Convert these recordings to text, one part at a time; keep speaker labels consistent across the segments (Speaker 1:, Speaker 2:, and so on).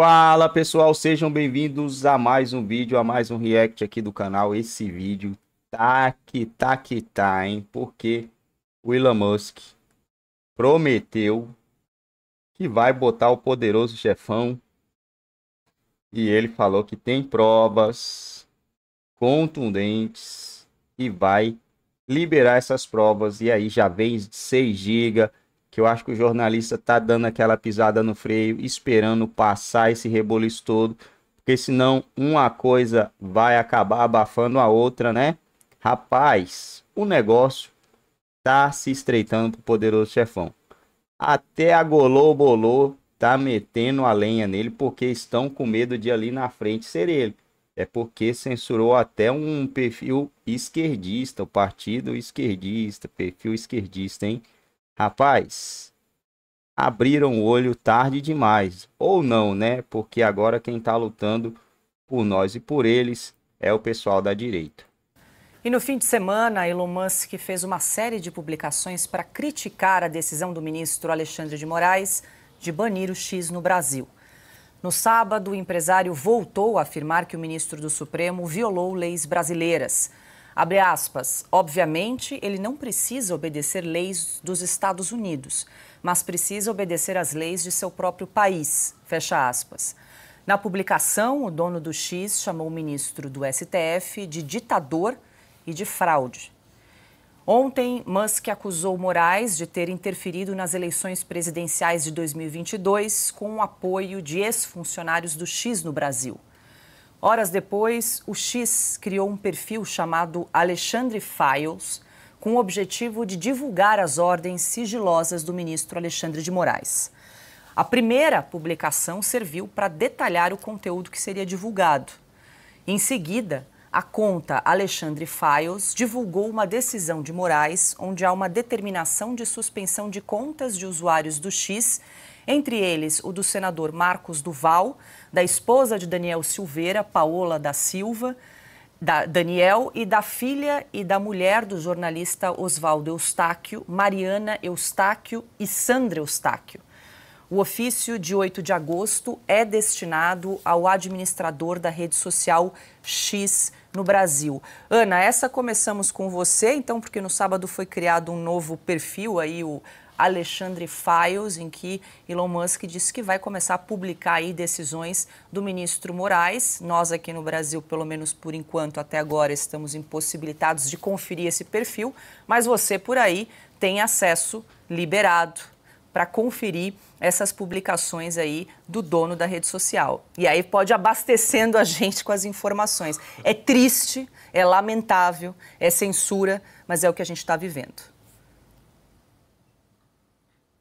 Speaker 1: Fala pessoal, sejam bem-vindos a mais um vídeo, a mais um react aqui do canal. Esse vídeo tá que tá que tá, hein? Porque o Elon Musk prometeu que vai botar o poderoso chefão e ele falou que tem provas contundentes e vai liberar essas provas. E aí já vem 6 GB, que eu acho que o jornalista tá dando aquela pisada no freio, esperando passar esse reboliço todo, porque senão uma coisa vai acabar abafando a outra, né? Rapaz, o negócio tá se estreitando pro poderoso chefão. Até a Golobolô tá metendo a lenha nele porque estão com medo de ali na frente ser ele. É porque censurou até um perfil esquerdista, o partido esquerdista, perfil esquerdista, hein? Rapaz, abriram o olho tarde demais. Ou não, né? Porque agora quem está lutando por nós e por eles é o pessoal da direita.
Speaker 2: E no fim de semana, Elon Musk fez uma série de publicações para criticar a decisão do ministro Alexandre de Moraes de banir o X no Brasil. No sábado, o empresário voltou a afirmar que o ministro do Supremo violou leis brasileiras. Abre aspas. Obviamente, ele não precisa obedecer leis dos Estados Unidos, mas precisa obedecer às leis de seu próprio país. Fecha aspas. Na publicação, o dono do X chamou o ministro do STF de ditador e de fraude. Ontem, Musk acusou Moraes de ter interferido nas eleições presidenciais de 2022 com o apoio de ex-funcionários do X no Brasil. Horas depois, o X criou um perfil chamado Alexandre Files, com o objetivo de divulgar as ordens sigilosas do ministro Alexandre de Moraes. A primeira publicação serviu para detalhar o conteúdo que seria divulgado. Em seguida, a conta Alexandre Files divulgou uma decisão de Moraes, onde há uma determinação de suspensão de contas de usuários do X entre eles o do senador Marcos Duval, da esposa de Daniel Silveira, Paola da Silva, da Daniel e da filha e da mulher do jornalista Oswaldo Eustáquio, Mariana Eustáquio e Sandra Eustáquio. O ofício de 8 de agosto é destinado ao administrador da rede social X no Brasil. Ana, essa começamos com você, então, porque no sábado foi criado um novo perfil aí, o Alexandre Files, em que Elon Musk disse que vai começar a publicar aí decisões do ministro Moraes. Nós aqui no Brasil, pelo menos por enquanto, até agora, estamos impossibilitados de conferir esse perfil, mas você por aí tem acesso liberado para conferir essas publicações aí do dono da rede social. E aí pode abastecendo a gente com as informações. É triste, é lamentável, é censura, mas é o que a gente está vivendo.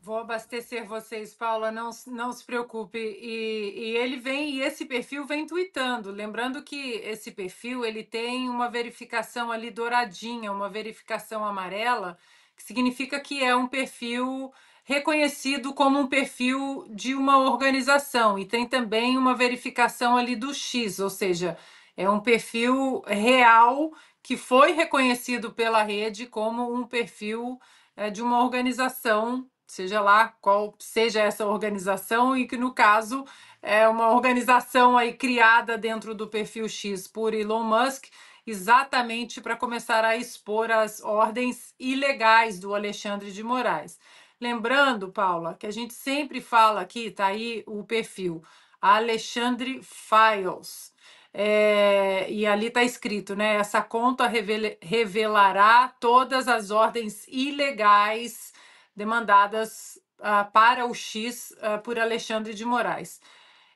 Speaker 3: Vou abastecer vocês, Paula, não, não se preocupe. E, e, ele vem, e esse perfil vem tweetando. Lembrando que esse perfil ele tem uma verificação ali douradinha, uma verificação amarela, que significa que é um perfil reconhecido como um perfil de uma organização. E tem também uma verificação ali do X, ou seja, é um perfil real que foi reconhecido pela rede como um perfil é, de uma organização seja lá qual seja essa organização e que no caso é uma organização aí criada dentro do perfil X por Elon Musk, exatamente para começar a expor as ordens ilegais do Alexandre de Moraes. Lembrando, Paula, que a gente sempre fala aqui, tá aí o perfil Alexandre Files. É, e ali está escrito, né? Essa conta revelará todas as ordens ilegais demandadas uh, para o X uh, por Alexandre de Moraes.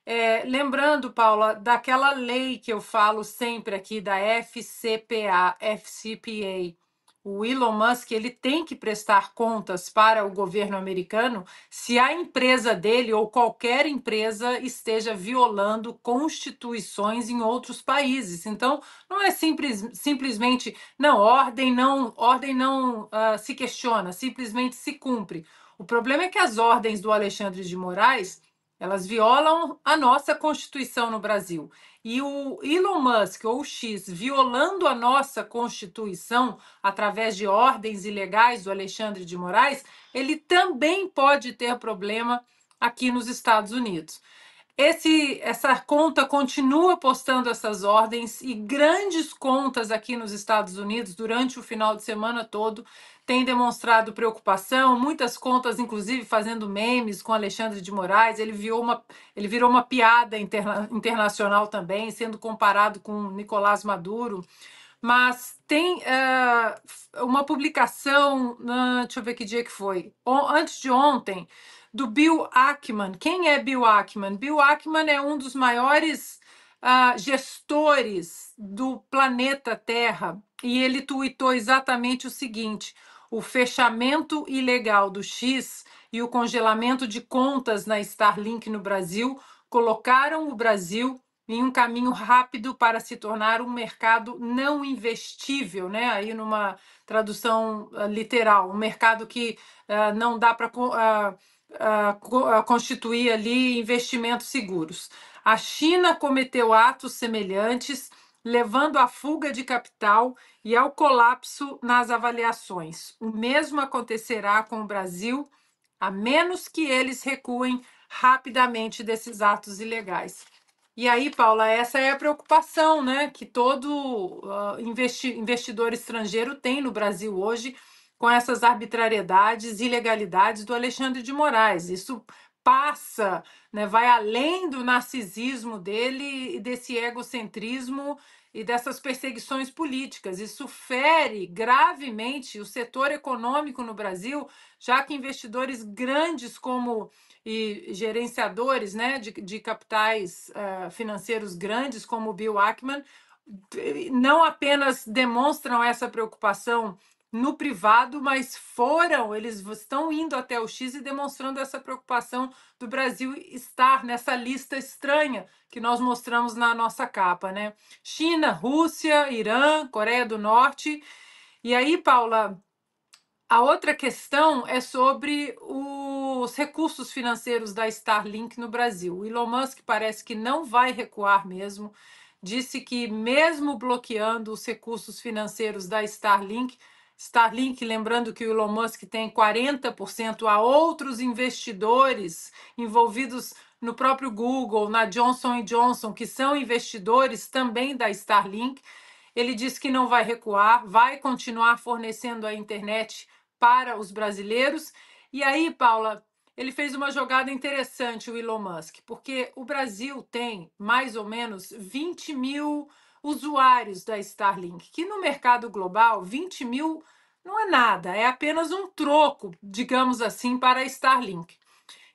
Speaker 3: É, lembrando, Paula, daquela lei que eu falo sempre aqui da FCPA, FCPA, o Elon Musk ele tem que prestar contas para o governo americano se a empresa dele ou qualquer empresa esteja violando constituições em outros países. Então, não é simples, simplesmente não ordem não ordem não uh, se questiona, simplesmente se cumpre. O problema é que as ordens do Alexandre de Moraes elas violam a nossa Constituição no Brasil. E o Elon Musk ou o X violando a nossa Constituição através de ordens ilegais do Alexandre de Moraes, ele também pode ter problema aqui nos Estados Unidos. Esse, essa conta continua postando essas ordens e grandes contas aqui nos Estados Unidos durante o final de semana todo tem demonstrado preocupação, muitas contas, inclusive, fazendo memes com Alexandre de Moraes. Ele, virou uma, ele virou uma piada interna, internacional também, sendo comparado com Nicolás Maduro. Mas tem uh, uma publicação, uh, deixa eu ver que dia que foi, antes de ontem, do Bill Ackman. Quem é Bill Ackman? Bill Ackman é um dos maiores uh, gestores do planeta Terra e ele tuitou exatamente o seguinte o fechamento ilegal do X e o congelamento de contas na Starlink no Brasil colocaram o Brasil em um caminho rápido para se tornar um mercado não investível, né? Aí numa tradução uh, literal, um mercado que uh, não dá para uh, ah, constituir ali investimentos seguros. A China cometeu atos semelhantes levando à fuga de capital e ao colapso nas avaliações. O mesmo acontecerá com o Brasil, a menos que eles recuem rapidamente desses atos ilegais. E aí, Paula, essa é a preocupação né, que todo ah, investi investidor estrangeiro tem no Brasil hoje com essas arbitrariedades e ilegalidades do Alexandre de Moraes. Isso passa, né, vai além do narcisismo dele e desse egocentrismo e dessas perseguições políticas. Isso fere gravemente o setor econômico no Brasil, já que investidores grandes como e gerenciadores né, de, de capitais uh, financeiros grandes como o Bill Ackman não apenas demonstram essa preocupação no privado, mas foram, eles estão indo até o X e demonstrando essa preocupação do Brasil estar nessa lista estranha que nós mostramos na nossa capa, né? China, Rússia, Irã, Coreia do Norte. E aí, Paula, a outra questão é sobre os recursos financeiros da Starlink no Brasil. O Elon Musk parece que não vai recuar mesmo. Disse que, mesmo bloqueando os recursos financeiros da Starlink, Starlink, lembrando que o Elon Musk tem 40% a outros investidores envolvidos no próprio Google, na Johnson Johnson, que são investidores também da Starlink. Ele diz que não vai recuar, vai continuar fornecendo a internet para os brasileiros. E aí, Paula, ele fez uma jogada interessante, o Elon Musk, porque o Brasil tem mais ou menos 20 mil usuários da Starlink, que no mercado global, 20 mil não é nada, é apenas um troco, digamos assim, para a Starlink.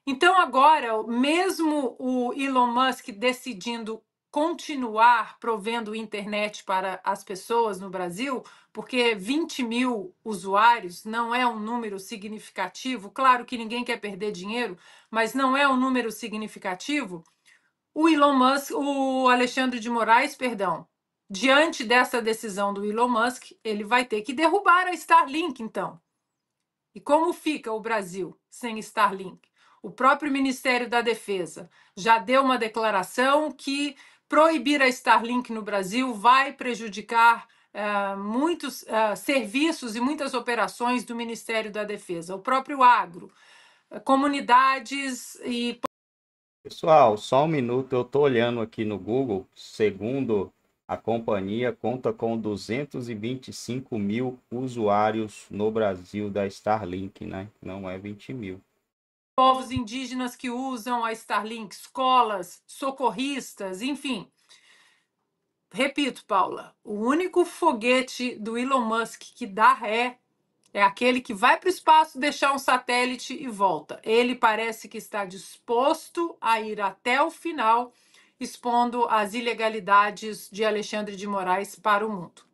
Speaker 3: Então, agora, mesmo o Elon Musk decidindo continuar provendo internet para as pessoas no Brasil, porque 20 mil usuários não é um número significativo. Claro que ninguém quer perder dinheiro, mas não é um número significativo. O Elon Musk, o Alexandre de Moraes, perdão, diante dessa decisão do Elon Musk, ele vai ter que derrubar a Starlink, então. E como fica o Brasil sem Starlink? O próprio Ministério da Defesa já deu uma declaração que proibir a Starlink no Brasil vai prejudicar uh, muitos uh, serviços e muitas operações do Ministério da Defesa. O próprio agro, eh, comunidades e.
Speaker 1: Pessoal, só um minuto, eu estou olhando aqui no Google, segundo a companhia conta com 225 mil usuários no Brasil da Starlink, né? Não é 20 mil.
Speaker 3: Povos indígenas que usam a Starlink, escolas, socorristas, enfim. Repito, Paula, o único foguete do Elon Musk que dá ré é aquele que vai para o espaço deixar um satélite e volta. Ele parece que está disposto a ir até o final expondo as ilegalidades de Alexandre de Moraes para o mundo.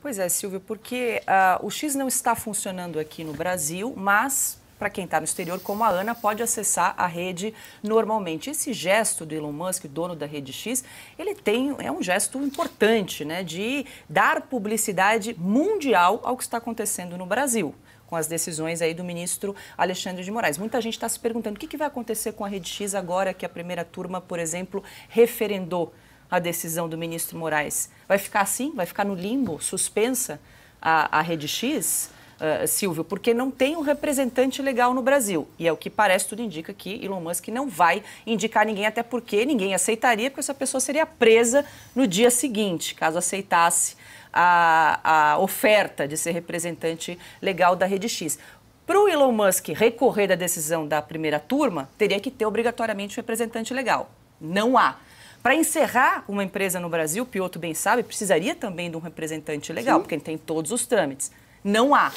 Speaker 2: Pois é, Silvio, porque uh, o X não está funcionando aqui no Brasil, mas para quem está no exterior, como a Ana, pode acessar a rede normalmente. Esse gesto do Elon Musk, dono da rede X, ele tem é um gesto importante, né, de dar publicidade mundial ao que está acontecendo no Brasil com as decisões aí do ministro Alexandre de Moraes. Muita gente está se perguntando o que, vai acontecer com a Rede X agora que a primeira turma, por exemplo, referendou a decisão do ministro Moraes. Vai ficar assim? Vai ficar no limbo, suspensa a, a Rede X? Uh, Silvio, porque não tem um representante legal no Brasil. E é o que parece, tudo indica que Elon Musk não vai indicar ninguém, até porque ninguém aceitaria, porque essa pessoa seria presa no dia seguinte, caso aceitasse a, a oferta de ser representante legal da Rede X. Para o Elon Musk recorrer da decisão da primeira turma, teria que ter obrigatoriamente um representante legal. Não há. Para encerrar uma empresa no Brasil, o Pioto bem sabe, precisaria também de um representante legal, Sim. porque tem todos os trâmites. Não há.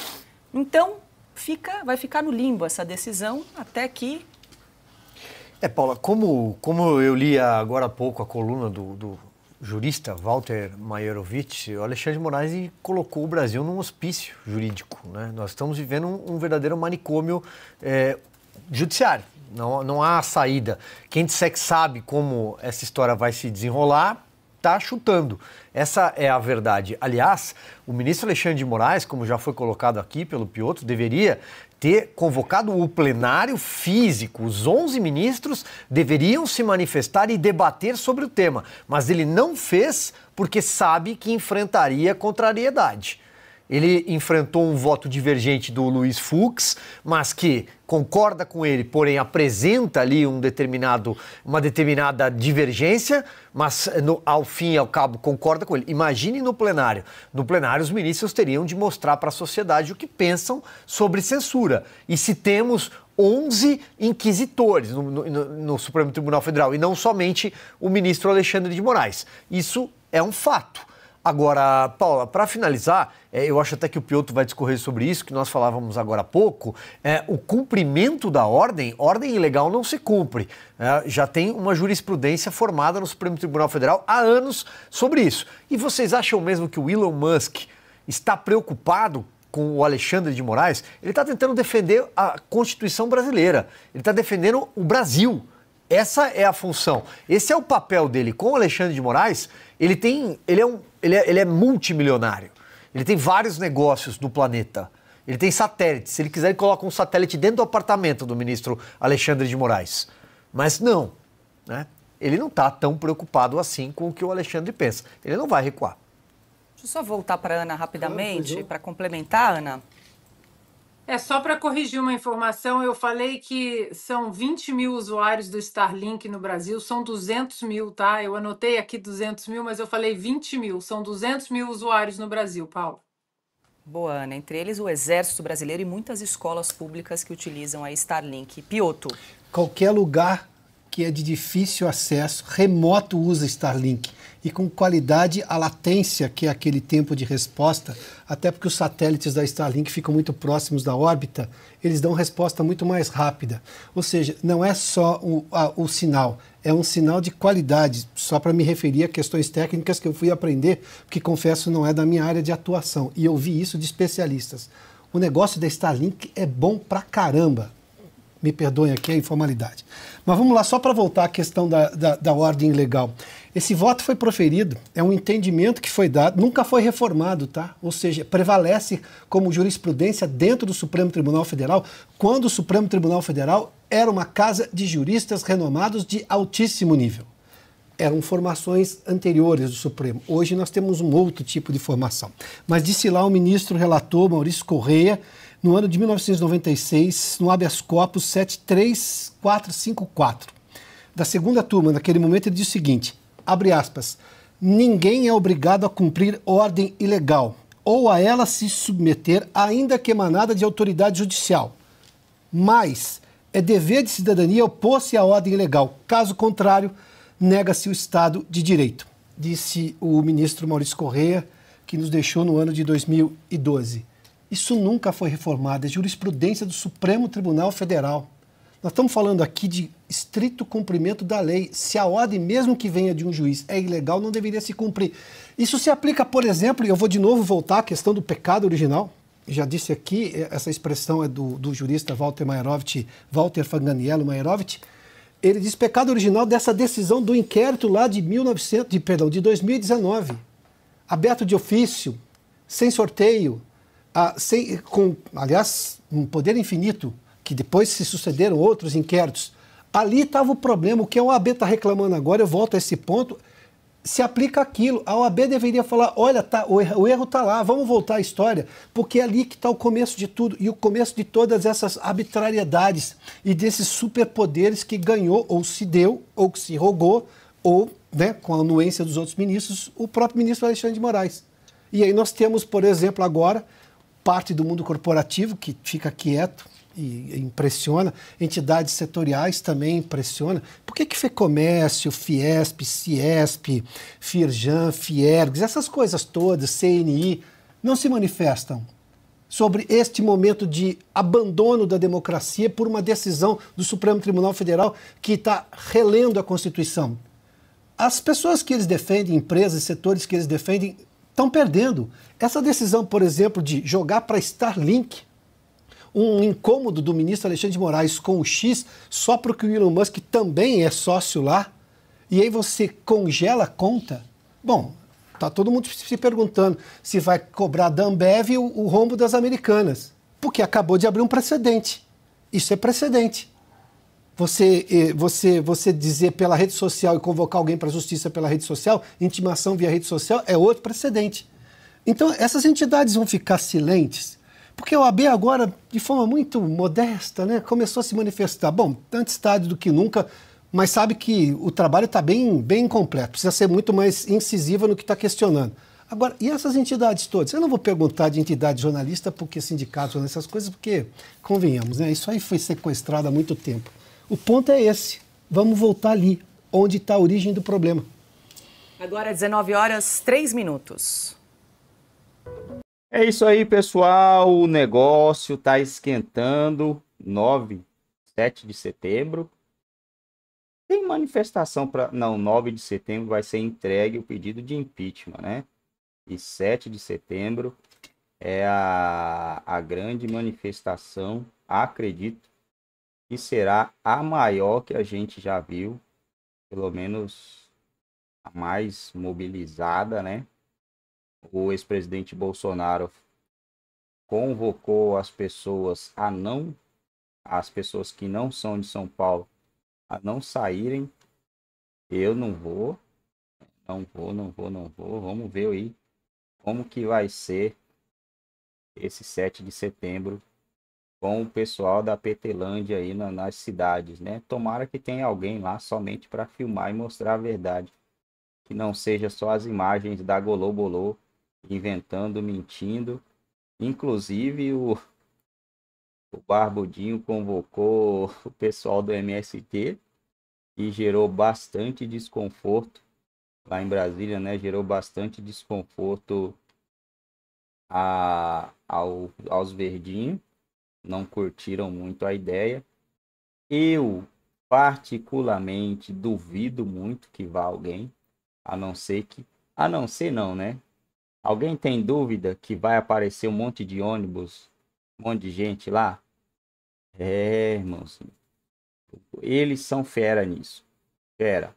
Speaker 2: Então, fica, vai ficar no limbo essa decisão até que.
Speaker 4: É, Paula, como, como eu li agora há pouco a coluna do, do jurista Walter Maierovitch, o Alexandre de Moraes colocou o Brasil num hospício jurídico. Né? Nós estamos vivendo um, um verdadeiro manicômio é, judiciário. Não, não há saída. Quem disser que sabe como essa história vai se desenrolar, está chutando. Essa é a verdade. Aliás, o ministro Alexandre de Moraes, como já foi colocado aqui pelo Piotr, deveria ter convocado o plenário físico. Os 11 ministros deveriam se manifestar e debater sobre o tema, mas ele não fez porque sabe que enfrentaria contrariedade. Ele enfrentou um voto divergente do Luiz Fux, mas que concorda com ele, porém apresenta ali um determinado, uma determinada divergência, mas no, ao fim e ao cabo concorda com ele. Imagine no plenário. No plenário, os ministros teriam de mostrar para a sociedade o que pensam sobre censura. E se temos 11 inquisitores no, no, no Supremo Tribunal Federal, e não somente o ministro Alexandre de Moraes. Isso é um fato. Agora, Paula, para finalizar, é, eu acho até que o Piotr vai discorrer sobre isso, que nós falávamos agora há pouco, é, o cumprimento da ordem, ordem ilegal não se cumpre. É, já tem uma jurisprudência formada no Supremo Tribunal Federal há anos sobre isso. E vocês acham mesmo que o Elon Musk está preocupado com o Alexandre de Moraes? Ele está tentando defender a Constituição brasileira, ele está defendendo o Brasil. Essa é a função. Esse é o papel dele com o Alexandre de Moraes. Ele tem, ele é um ele é, ele é multimilionário. Ele tem vários negócios no planeta. Ele tem satélites. Se ele quiser, ele coloca um satélite dentro do apartamento do ministro Alexandre de Moraes. Mas não, né? ele não está tão preocupado assim com o que o Alexandre pensa. Ele não vai recuar.
Speaker 2: Deixa eu só voltar para a Ana rapidamente, para complementar, Ana.
Speaker 3: É só para corrigir uma informação, eu falei que são 20 mil usuários do Starlink no Brasil, são 200 mil, tá? Eu anotei aqui 200 mil, mas eu falei 20 mil, são 200 mil usuários no Brasil, Paulo. Boa, Ana. Entre eles, o Exército Brasileiro e muitas escolas
Speaker 2: públicas que utilizam a Starlink. Pioto.
Speaker 5: Qualquer lugar que é de difícil acesso, remoto, usa Starlink e com qualidade a latência, que é aquele tempo de resposta, até porque os satélites da Starlink ficam muito próximos da órbita, eles dão resposta muito mais rápida. Ou seja, não é só o, a, o sinal, é um sinal de qualidade, só para me referir a questões técnicas que eu fui aprender, que confesso não é da minha área de atuação, e eu vi isso de especialistas. O negócio da Starlink é bom pra caramba. Me perdoem aqui a informalidade. Mas vamos lá, só para voltar à questão da, da, da ordem legal. Esse voto foi proferido, é um entendimento que foi dado, nunca foi reformado, tá? Ou seja, prevalece como jurisprudência dentro do Supremo Tribunal Federal, quando o Supremo Tribunal Federal era uma casa de juristas renomados de altíssimo nível. Eram formações anteriores do Supremo. Hoje nós temos um outro tipo de formação. Mas disse lá o ministro relator Maurício Correia, no ano de 1996, no habeas corpus 73454 da segunda turma, naquele momento, ele disse o seguinte: abre aspas, ninguém é obrigado a cumprir ordem ilegal ou a ela se submeter, ainda que emanada de autoridade judicial. Mas é dever de cidadania opor-se à ordem ilegal. Caso contrário, nega-se o Estado de Direito, disse o ministro Maurício Correia, que nos deixou no ano de 2012. Isso nunca foi reformado, é jurisprudência do Supremo Tribunal Federal. Nós estamos falando aqui de estrito cumprimento da lei. Se a ordem, mesmo que venha de um juiz, é ilegal, não deveria se cumprir. Isso se aplica, por exemplo, e eu vou de novo voltar à questão do pecado original. Já disse aqui, é, essa expressão é do, do jurista Walter Maierovitch, Walter Fanganiello Maierovitch. Ele diz pecado original dessa decisão do inquérito lá de 1900, de, perdão, de 2019. Aberto de ofício, sem sorteio, a, ah, sem, com, aliás, um poder infinito que depois se sucederam outros inquéritos. Ali estava o problema, o que a OAB está reclamando agora, eu volto a esse ponto, se aplica aquilo. A OAB deveria falar, olha, tá, o erro está lá, vamos voltar à história, porque é ali que está o começo de tudo e o começo de todas essas arbitrariedades e desses superpoderes que ganhou ou se deu ou que se rogou ou, né, com a anuência dos outros ministros, o próprio ministro Alexandre de Moraes. E aí nós temos, por exemplo, agora parte do mundo corporativo que fica quieto, e impressiona, entidades setoriais também impressiona. Por que, que FEComércio, Fiesp, Ciesp, Firjan, Fiergs, essas coisas todas, CNI, não se manifestam sobre este momento de abandono da democracia por uma decisão do Supremo Tribunal Federal que está relendo a Constituição? As pessoas que eles defendem, empresas, setores que eles defendem, estão perdendo. Essa decisão, por exemplo, de jogar para Starlink um incômodo do ministro Alexandre de Moraes com o X, só porque o Elon Musk também é sócio lá, e aí você congela a conta? Bom, tá todo mundo se perguntando se vai cobrar da Ambev o, o rombo das americanas, porque acabou de abrir um precedente. Isso é precedente. Você, eh, você, você dizer pela rede social e convocar alguém para a justiça pela rede social, intimação via rede social, é outro precedente. Então, essas entidades vão ficar silentes porque a OAB agora, de forma muito modesta, né, começou a se manifestar. Bom, antes tarde do que nunca, mas sabe que o trabalho está bem, bem completo, precisa ser muito mais incisiva no que está questionando. Agora, e essas entidades todas? Eu não vou perguntar de entidade jornalista, porque sindicatos, essas coisas, porque, convenhamos, né, isso aí foi sequestrado há muito tempo. O ponto é esse. Vamos voltar ali, onde está a origem do problema.
Speaker 2: Agora, 19 horas, 3 minutos.
Speaker 1: É isso aí, pessoal. O negócio está esquentando. 9, 7 de setembro. Tem manifestação para. Não, 9 de setembro vai ser entregue o pedido de impeachment, né? E 7 de setembro é a, a grande manifestação, acredito, que será a maior que a gente já viu, pelo menos a mais mobilizada, né? o ex-presidente Bolsonaro convocou as pessoas a não, as pessoas que não são de São Paulo, a não saírem. Eu não vou, não vou, não vou, não vou. Vamos ver aí como que vai ser esse 7 de setembro com o pessoal da Petelândia aí na, nas cidades, né? Tomara que tenha alguém lá somente para filmar e mostrar a verdade. Que não seja só as imagens da Gololô inventando, mentindo. Inclusive o, o Barbudinho convocou o pessoal do MST e gerou bastante desconforto lá em Brasília, né? Gerou bastante desconforto a, ao, aos verdinhos, não curtiram muito a ideia. Eu particularmente duvido muito que vá alguém, a não ser que, a não ser não, né? Alguém tem dúvida que vai aparecer um monte de ônibus, um monte de gente lá? É, irmãos. Eles são fera nisso. Fera.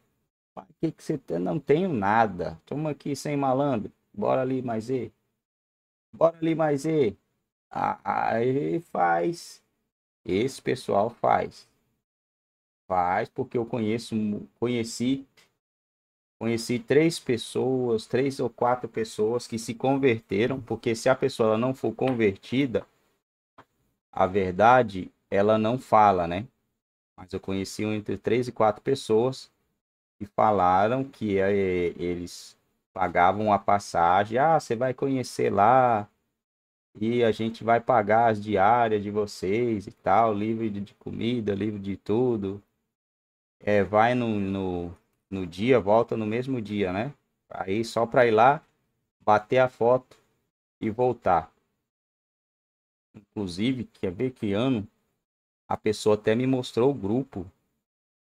Speaker 1: Pra que, que você tem? Tá? Não tenho nada. Toma aqui sem malandro. Bora ali mais E. Bora ali mais E. Aí faz. Esse pessoal faz. Faz porque eu conheço, conheci Conheci três pessoas, três ou quatro pessoas que se converteram, porque se a pessoa não for convertida, a verdade ela não fala, né? Mas eu conheci entre três e quatro pessoas que falaram que eh, eles pagavam a passagem. Ah, você vai conhecer lá e a gente vai pagar as diárias de vocês e tal, livre de comida, livre de tudo. É, vai no, no no dia, volta no mesmo dia, né? Aí só para ir lá, bater a foto e voltar. Inclusive, quer ver que ano? A pessoa até me mostrou o grupo.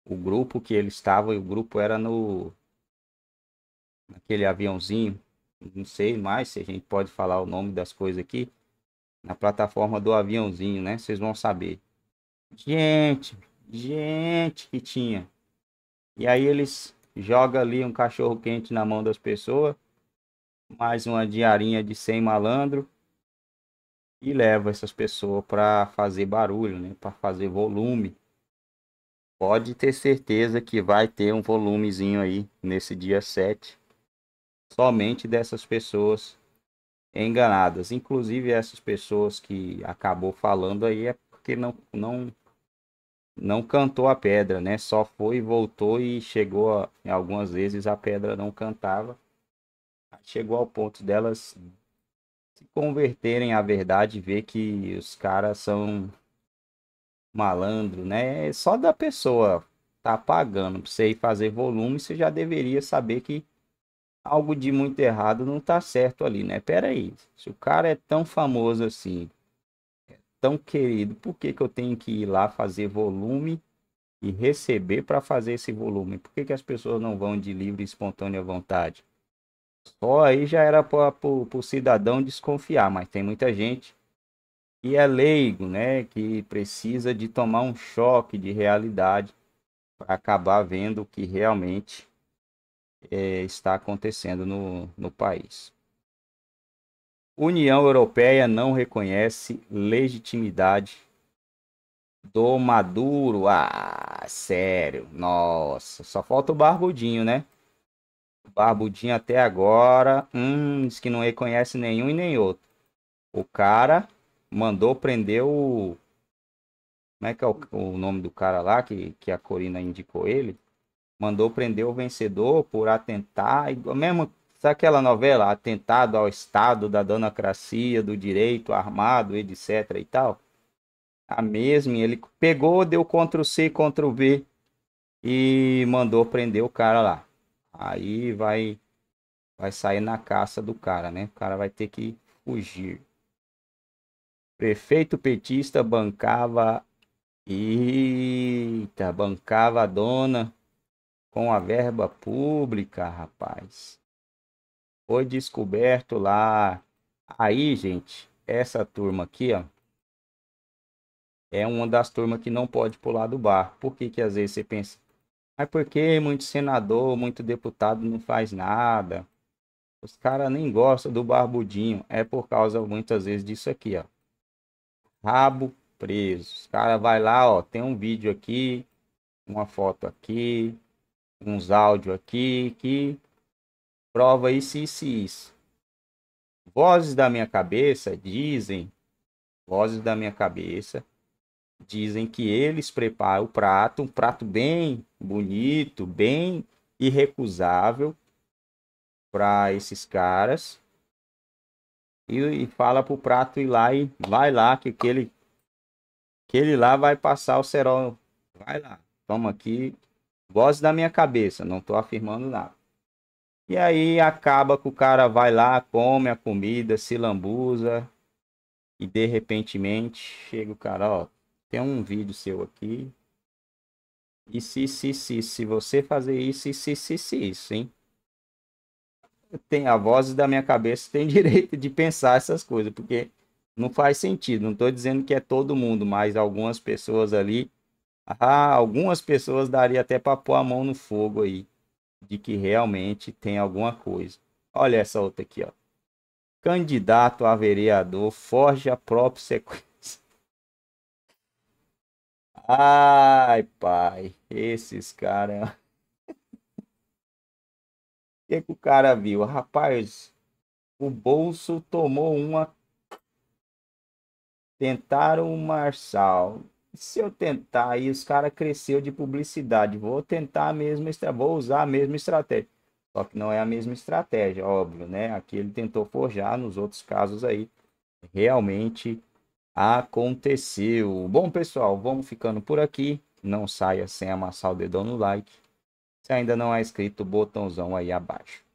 Speaker 1: O grupo que ele estava, e o grupo era no. naquele aviãozinho. Não sei mais se a gente pode falar o nome das coisas aqui. Na plataforma do aviãozinho, né? Vocês vão saber. Gente, gente que tinha. E aí eles jogam ali um cachorro quente na mão das pessoas, mais uma diarinha de 100 malandro e leva essas pessoas para fazer barulho, né? Para fazer volume. Pode ter certeza que vai ter um volumezinho aí nesse dia 7, somente dessas pessoas enganadas. Inclusive essas pessoas que acabou falando aí é porque não não não cantou a pedra, né? Só foi, voltou e chegou a, algumas vezes a pedra não cantava. Chegou ao ponto delas se converterem à verdade, ver que os caras são malandro, né? É só da pessoa tá pagando para você ir fazer volume, você já deveria saber que algo de muito errado não tá certo ali, né? Pera aí, se o cara é tão famoso assim, tão querido, por que, que eu tenho que ir lá fazer volume e receber para fazer esse volume? Por que, que as pessoas não vão de livre e espontânea vontade? Só aí já era para o cidadão desconfiar, mas tem muita gente que é leigo, né? Que precisa de tomar um choque de realidade para acabar vendo o que realmente é, está acontecendo no, no país. União Europeia não reconhece legitimidade do Maduro. Ah, sério. Nossa, só falta o Barbudinho, né? O Barbudinho até agora, hum, diz que não reconhece nenhum e nem outro. O cara mandou prender o como é que é o, o, nome do cara lá que, que a Corina indicou ele? Mandou prender o vencedor por atentar, a mesma Sabe aquela novela Atentado ao Estado da cracia do Direito Armado, etc e tal? A mesma, ele pegou, deu Ctrl C, Ctrl V e mandou prender o cara lá. Aí vai vai sair na caça do cara, né? O cara vai ter que fugir. Prefeito petista bancava Eita, bancava a dona com a verba pública, rapaz foi descoberto lá. Aí, gente, essa turma aqui, ó, é uma das turmas que não pode pular do barco. Por que que às vezes você pensa, mas é por que muito senador, muito deputado não faz nada? Os caras nem gostam do barbudinho. É por causa, muitas vezes, disso aqui, ó. Rabo preso. Os caras vai lá, ó, tem um vídeo aqui, uma foto aqui, uns áudios aqui, que prova isso, isso e isso. Vozes da minha cabeça dizem, vozes da minha cabeça dizem que eles preparam o prato, um prato bem bonito, bem irrecusável para esses caras. E, fala pro prato ir lá e vai lá que aquele aquele lá vai passar o cerol. Vai lá, toma aqui. Voz da minha cabeça, não estou afirmando nada. E aí acaba que o cara vai lá, come a comida, se lambuza. E de repente chega o cara, ó, tem um vídeo seu aqui. E se, se, se, se você fazer isso, e se, se, se, isso, hein? Tem, a voz da minha cabeça tem direito de pensar essas coisas, porque não faz sentido. Não estou dizendo que é todo mundo, mas algumas pessoas ali. Ah, algumas pessoas daria até para pôr a mão no fogo aí de que realmente tem alguma coisa. Olha essa outra aqui, ó. Candidato a vereador forja a própria sequência. Ai, pai, esses caras. O que, é que o cara viu? Rapaz, o bolso tomou uma. Tentaram marçal se eu tentar aí, os caras cresceu de publicidade, vou tentar a mesma vou usar a mesma estratégia. Só que não é a mesma estratégia, óbvio, né? Aqui ele tentou forjar, nos outros casos aí realmente aconteceu. Bom, pessoal, vamos ficando por aqui. Não saia sem amassar o dedão no like. Se ainda não é inscrito, botãozão aí abaixo.